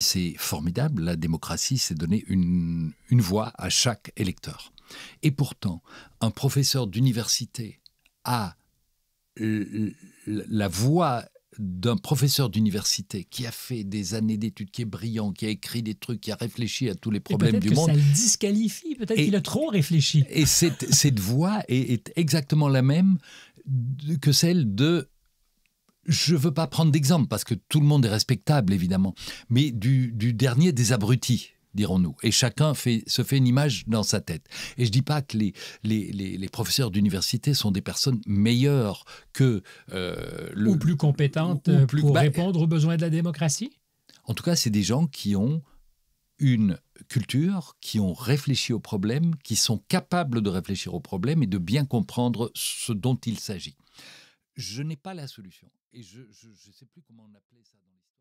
C'est formidable, la démocratie, c'est donner une, voix à chaque électeur. Et pourtant, un professeur d'université a la voix d'un professeur d'université qui a fait des années d'études, qui est brillant, qui a écrit des trucs, qui a réfléchi à tous les problèmes du que monde. Ça le disqualifie, peut-être qu'il a trop réfléchi. Et cette, voix est, exactement la même que celle de je ne veux pas prendre d'exemple parce que tout le monde est respectable, évidemment, mais du, dernier des abrutis dirons-nous. Et chacun se fait une image dans sa tête. Et je ne dis pas que les, professeurs d'université sont des personnes meilleures que... Euh, le, ou plus compétentes euh, pour bah, répondre aux besoins de la démocratie En tout cas, c'est des gens qui ont une culture, qui ont réfléchi au problème, qui sont capables de réfléchir au problème et de bien comprendre ce dont il s'agit. Je n'ai pas la solution. Et je ne sais plus comment on appelait ça dans l'histoire.